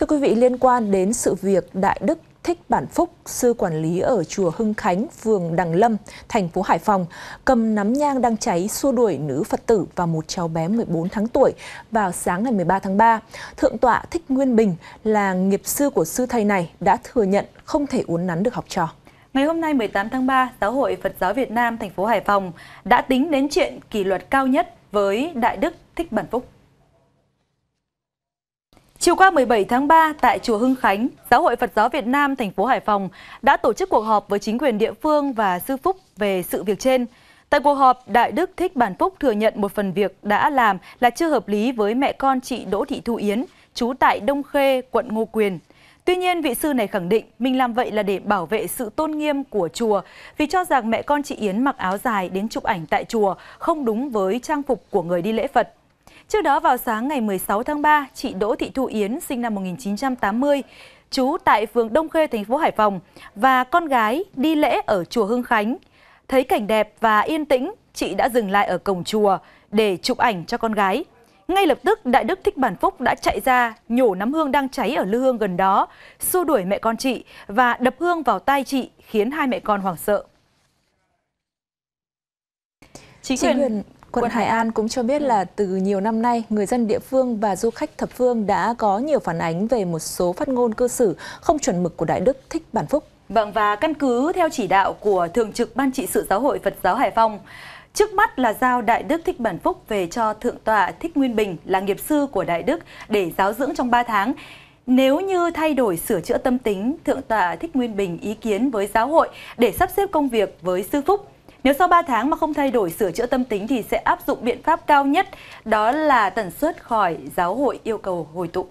Thưa quý vị, liên quan đến sự việc Đại Đức Thích Bản Phúc, sư quản lý ở chùa Hưng Khánh, phường Đằng Lâm, thành phố Hải Phòng, cầm nắm nhang đang cháy xua đuổi nữ Phật tử và một cháu bé 14 tháng tuổi vào sáng ngày 13 tháng 3. Thượng tọa Thích Nguyên Bình là nghiệp sư của sư thầy này đã thừa nhận không thể uốn nắn được học trò. Ngày hôm nay 18 tháng 3, Giáo hội Phật giáo Việt Nam thành phố Hải Phòng đã tính đến chuyện kỷ luật cao nhất với Đại Đức Thích Bản Phúc. Chiều qua 17 tháng 3 tại chùa Hưng Khánh, Giáo hội Phật giáo Việt Nam thành phố Hải Phòng đã tổ chức cuộc họp với chính quyền địa phương và sư phúc về sự việc trên. Tại cuộc họp, Đại Đức Thích Bản Phúc thừa nhận một phần việc đã làm là chưa hợp lý với mẹ con chị Đỗ Thị Thu Yến, trú tại Đông Khê, quận Ngô Quyền. Tuy nhiên, vị sư này khẳng định mình làm vậy là để bảo vệ sự tôn nghiêm của chùa vì cho rằng mẹ con chị Yến mặc áo dài đến chụp ảnh tại chùa không đúng với trang phục của người đi lễ Phật. Trước đó vào sáng ngày 16 tháng 3, chị Đỗ Thị Thu Yến sinh năm 1980, trú tại phường Đông Khê, thành phố Hải Phòng và con gái đi lễ ở chùa Hưng Khánh. Thấy cảnh đẹp và yên tĩnh, chị đã dừng lại ở cổng chùa để chụp ảnh cho con gái. Ngay lập tức, Đại Đức Thích Bản Phúc đã chạy ra, nhổ nắm hương đang cháy ở lư hương gần đó, xua đuổi mẹ con chị và đập hương vào tay chị, khiến hai mẹ con hoảng sợ. Chính quyền Quận Hải An cũng cho biết ừ. là từ nhiều năm nay, người dân địa phương và du khách thập phương đã có nhiều phản ánh về một số phát ngôn cư xử không chuẩn mực của Đại Đức Thích Bản Phúc. Vâng và căn cứ theo chỉ đạo của Thường trực Ban trị sự Giáo hội Phật giáo Hải Phòng, Trước mắt là giao Đại Đức Thích Bản Phúc về cho Thượng tọa Thích Nguyên Bình là nghiệp sư của Đại Đức để giáo dưỡng trong 3 tháng. Nếu như thay đổi sửa chữa tâm tính, Thượng tọa Thích Nguyên Bình ý kiến với giáo hội để sắp xếp công việc với sư Phúc. Nếu sau 3 tháng mà không thay đổi sửa chữa tâm tính thì sẽ áp dụng biện pháp cao nhất, đó là tần suất khỏi giáo hội yêu cầu hồi tụ.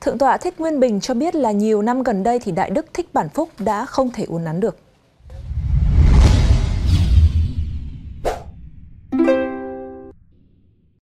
Thượng tọa Thích Nguyên Bình cho biết là nhiều năm gần đây thì Đại Đức Thích Bản Phúc đã không thể uốn nắn được.